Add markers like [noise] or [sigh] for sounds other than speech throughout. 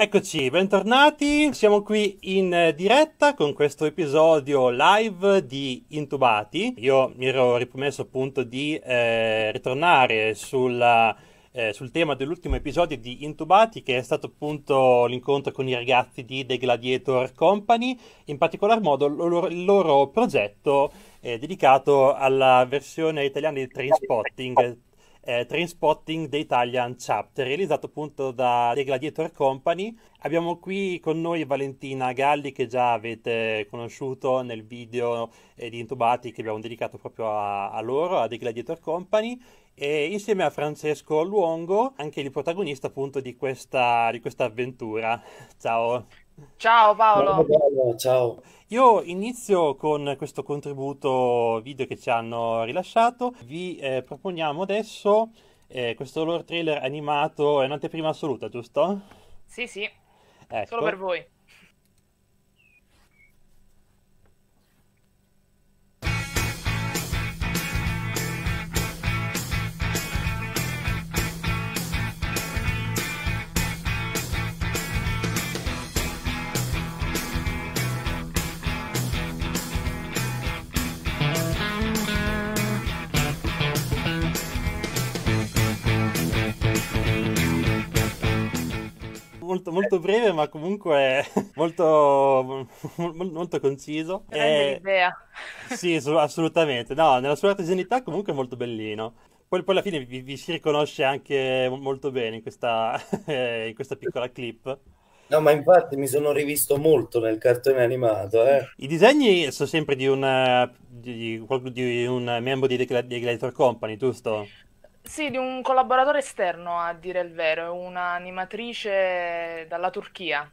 Eccoci, bentornati. Siamo qui in diretta con questo episodio live di Intubati. Io mi ero ripromesso appunto di eh, ritornare sulla eh, sul tema dell'ultimo episodio di Intubati, che è stato appunto l'incontro con i ragazzi di The Gladiator Company, in particolar modo il loro, il loro progetto eh, dedicato alla versione italiana di Trainspotting eh, Trainspotting The Italian Chapter, realizzato appunto da The Gladiator Company. Abbiamo qui con noi Valentina Galli, che già avete conosciuto nel video eh, di Intubati che abbiamo dedicato proprio a, a loro, a The Gladiator Company. E insieme a Francesco Luongo, anche il protagonista appunto di questa, di questa avventura. [laughs] Ciao. Ciao Paolo. Ciao, Io inizio con questo contributo video che ci hanno rilasciato. Vi eh, proponiamo adesso eh, questo loro trailer animato, è un'anteprima assoluta, giusto? Sì, sì. Ecco. Solo per voi. molto, molto breve, ma comunque [laughs] molto, molto conciso. Grande e... idea. [laughs] Sì, assolutamente. No, nella sua artigianità comunque è molto bellino. Poi, poi alla fine vi, vi, si riconosce anche molto bene in questa, [laughs] in questa piccola clip. No, ma infatti mi sono rivisto molto nel cartone animato. Eh. I disegni sono sempre di, una, di, di un membro di, di Gladiator Company, giusto? Sì, di un collaboratore esterno, a dire il vero, è un'animatrice dalla Turchia.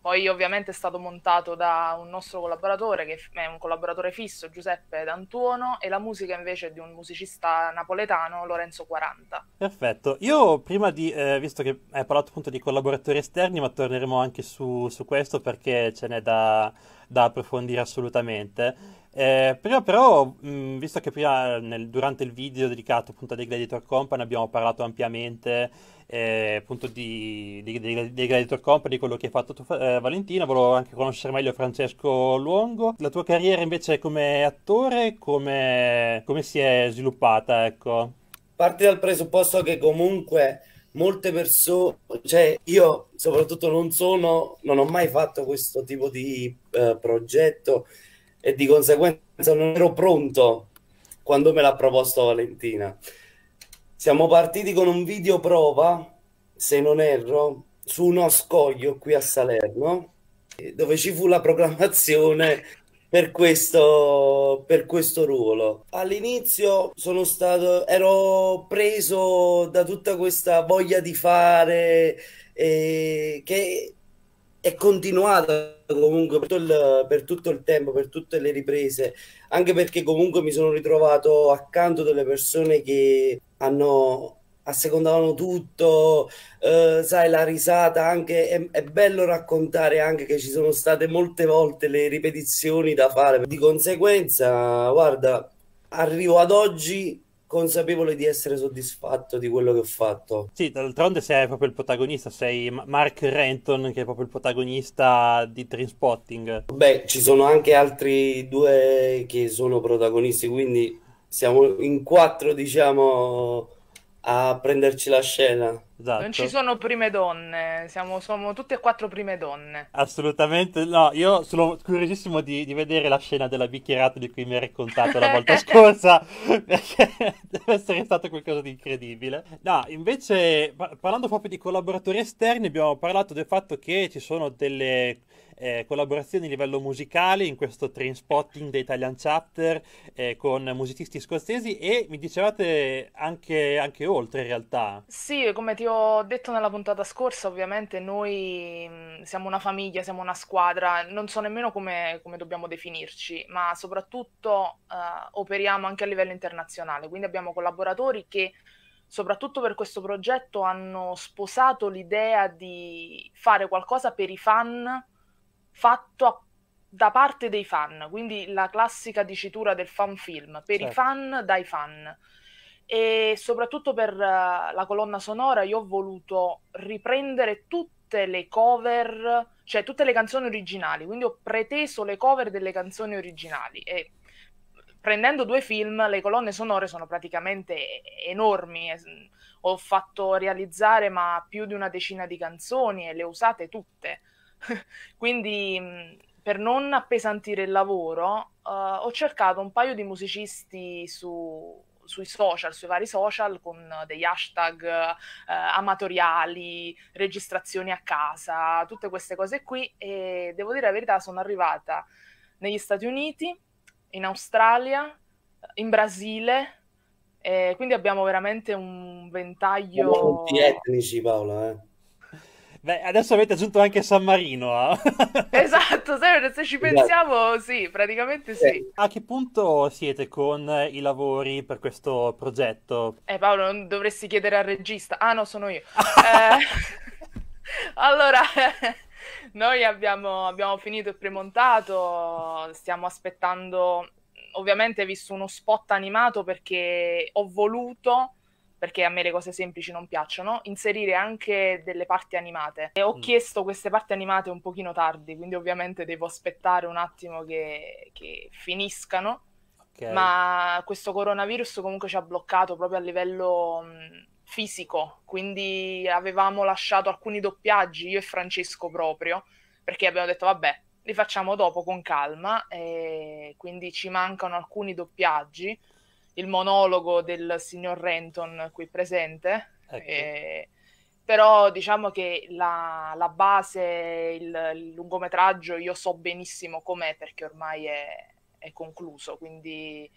Poi ovviamente è stato montato da un nostro collaboratore, che è un collaboratore fisso, Giuseppe D'Antuono, e la musica invece è di un musicista napoletano, Lorenzo Quaranta. Perfetto. Io prima di, eh, visto che hai parlato appunto di collaboratori esterni, ma torneremo anche su, su questo perché ce n'è da, da approfondire assolutamente. Eh, però, però mm, mh, visto che prima nel, durante il video dedicato appunto a dei Gladiator Company abbiamo parlato ampiamente eh, appunto di, di, di, di, Gladiator Company, quello che hai fatto tu eh, Valentina, volevo anche conoscere meglio Francesco Luongo. La tua carriera invece come attore, come, come si è sviluppata? Ecco? Parti dal presupposto che comunque molte persone, cioè io soprattutto non sono, non ho mai fatto questo tipo di eh, progetto e di conseguenza non ero pronto quando me l'ha proposto Valentina. Siamo partiti con un video prova, se non erro, su uno scoglio qui a Salerno, dove ci fu la proclamazione per questo, per questo ruolo. All'inizio sono stato, ero preso da tutta questa voglia di fare eh, che è continuata comunque per tutto, il, per tutto, il, tempo, per tutte le riprese, anche perché comunque mi sono ritrovato accanto delle persone che hanno assecondavano tutto, eh, sai la risata, anche è, è, bello raccontare anche che ci sono state molte volte le ripetizioni da fare, di conseguenza guarda, arrivo ad oggi consapevole di essere soddisfatto di quello che ho fatto. Sì, d'altronde sei proprio il protagonista, sei Mark Renton che è proprio il protagonista di Trainspotting. Beh, ci sono anche altri due che sono protagonisti, quindi siamo in quattro, diciamo, a prenderci la scena. Esatto. Non ci sono prime donne, siamo, siamo, tutte e quattro prime donne. Assolutamente no, io sono curiosissimo di, di vedere la scena della bicchierata di cui mi hai raccontato la volta [laughs] scorsa, perché deve essere stato qualcosa di incredibile. No, invece par- parlando proprio di collaboratori esterni abbiamo parlato del fatto che ci sono delle eh, collaborazioni a livello musicale in questo train spotting dei Italian Chapter eh, con musicisti scozzesi e mi dicevate anche, anche, oltre in realtà. Sì, come ti ho detto nella puntata scorsa, ovviamente noi mm, siamo una famiglia, siamo una squadra, non so nemmeno come, come dobbiamo definirci, ma soprattutto eh, operiamo anche a livello internazionale, quindi abbiamo collaboratori che soprattutto per questo progetto hanno sposato l'idea di fare qualcosa per i fan fatto a, da parte dei fan, quindi la classica dicitura del fan film, per certo. i fan dai fan. E soprattutto per uh, la colonna sonora io ho voluto riprendere tutte le cover, cioè tutte le canzoni originali, quindi ho preteso le cover delle canzoni originali e prendendo due film, le colonne sonore sono praticamente enormi. Ho fatto realizzare ma più di una decina di canzoni e le ho usate tutte. [laughs] Quindi per non appesantire il lavoro uh, ho cercato un paio di musicisti su, sui social, sui vari social, con degli hashtag eh, amatoriali, registrazioni a casa, tutte queste cose qui. E devo dire la verità, sono arrivata negli Stati Uniti, in Australia, in Brasile. Eh, quindi abbiamo veramente un ventaglio. Molti etnici, Paola. Eh. Beh, adesso avete aggiunto anche San Marino. Ah. [laughs] esatto, se ci esatto. pensiamo, sì, praticamente sì. Eh, a che punto siete con i lavori per questo progetto? Eh Paolo, non dovresti chiedere al regista. Ah no, sono io. [laughs] eh, [laughs] allora... Noi abbiamo, abbiamo finito e premontato, stiamo aspettando ovviamente visto uno spot animato perché ho voluto perché a me le cose semplici non piacciono, inserire anche delle parti animate. E ho mm. chiesto queste parti animate un pochino tardi, quindi ovviamente devo aspettare un attimo che, che finiscano. Okay. Ma questo coronavirus comunque ci ha bloccato proprio a livello mh, mm, fisico, quindi avevamo lasciato alcuni doppiaggi, io e Francesco proprio, perché abbiamo detto vabbè, li facciamo dopo con calma, e quindi ci mancano alcuni doppiaggi il monologo del signor Renton qui presente. Ecco. E, eh, però diciamo che la, la base, il, il, lungometraggio, io so benissimo com'è perché ormai è, è concluso, quindi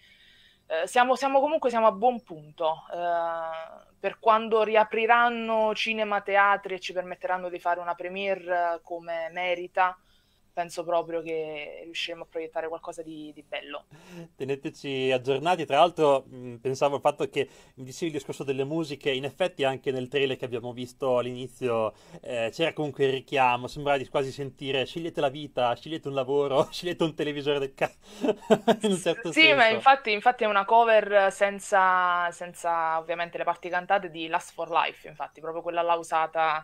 eh, siamo, siamo, comunque siamo a buon punto. Eh, per quando riapriranno cinema, teatri e ci permetteranno di fare una premiere eh, come merita, penso proprio che riusciremo a proiettare qualcosa di, di bello. Teneteci aggiornati, tra l'altro mm, pensavo al fatto che mi dicevi il discorso delle musiche, in effetti anche nel trailer che abbiamo visto all'inizio eh, c'era comunque il richiamo, sembrava di quasi sentire scegliete la vita, scegliete un lavoro, [laughs] scegliete un televisore del cazzo, [laughs] in un certo sì, senso. Sì, ma infatti, infatti, è una cover senza, senza ovviamente le parti cantate di Last for Life, infatti, proprio quella là usata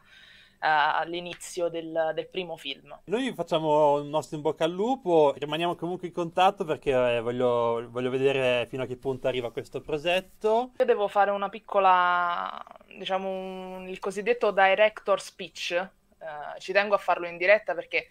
eh, all'inizio del, del, primo film. Noi facciamo il nostro in bocca al lupo, rimaniamo comunque in contatto perché eh, voglio, voglio vedere fino a che punto arriva questo progetto. Io devo fare una piccola, diciamo, un, il cosiddetto director speech. Uh, eh, ci tengo a farlo in diretta perché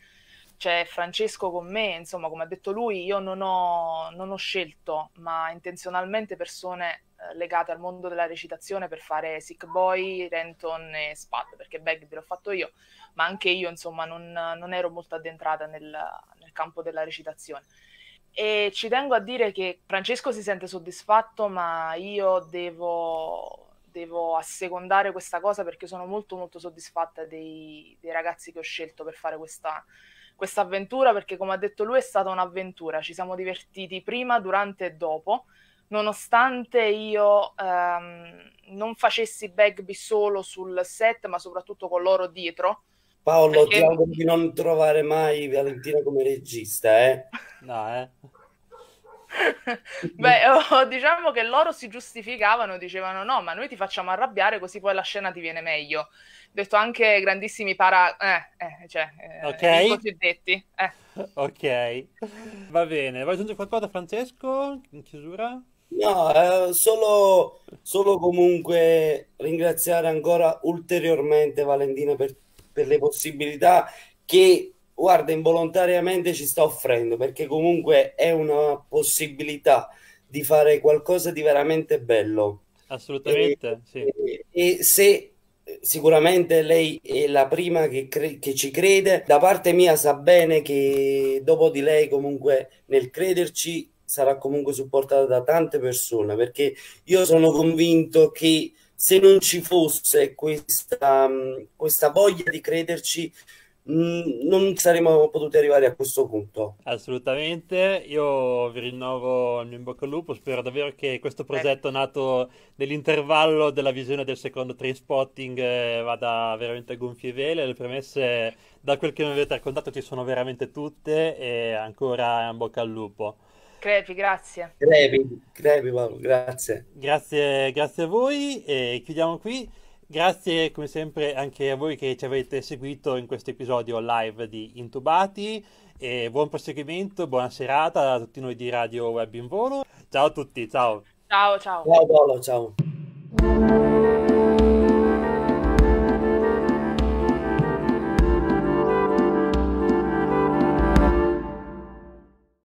c'è Francesco con me, insomma, come ha detto lui, io non ho, non ho scelto, ma intenzionalmente persone eh, legate al mondo della recitazione per fare Sick Boy, Renton e Spad, perché Bagby l'ho fatto io, ma anche io insomma non, non ero molto addentrata nel, nel, campo della recitazione. E ci tengo a dire che Francesco si sente soddisfatto, ma io devo, devo assecondare questa cosa perché sono molto molto soddisfatta dei, dei ragazzi che ho scelto per fare questa, questa avventura, perché come ha detto lui è stata un'avventura, ci siamo divertiti prima, durante e dopo nonostante io ehm, non facessi Bagby solo sul set, ma soprattutto con loro dietro. Paolo, perché... ti auguro di non trovare mai Valentina come regista, eh? No, eh. [laughs] Beh, oh, oh, diciamo che loro si giustificavano, dicevano no, ma noi ti facciamo arrabbiare così poi la scena ti viene meglio. Ho detto anche grandissimi para... Eh, eh, cioè, eh, okay. cosiddetti. Eh. Ok, va bene. Vuoi aggiungere qualcosa Francesco in chiusura? No, eh, solo, solo comunque ringraziare ancora ulteriormente Valentina per, per le possibilità che, guarda, involontariamente ci sta offrendo, perché comunque è una possibilità di fare qualcosa di veramente bello. Assolutamente, e, sì. e, e se sicuramente lei è la prima che, cre- che, ci crede. Da parte mia sa bene che dopo di lei comunque nel crederci sarà comunque supportata da tante persone perché io sono convinto che se non ci fosse questa, mm, questa voglia di crederci mm, non saremmo potuti arrivare a questo punto. Assolutamente, io vi rinnovo il mio in bocca al lupo, spero davvero che questo progetto nato nell'intervallo della visione del secondo train spotting eh, vada veramente a gonfie vele, le premesse da quel che mi avete raccontato ci sono veramente tutte e ancora in bocca al lupo. Crepi, grazie. Crepi, crepi Paolo, grazie. grazie. Grazie a voi e chiudiamo qui. Grazie come sempre anche a voi che ci avete seguito in questo episodio live di Intubati e buon proseguimento, buona serata a tutti noi di Radio Web in Volo. Ciao a tutti, ciao. Ciao, ciao. Ciao Paolo, ciao.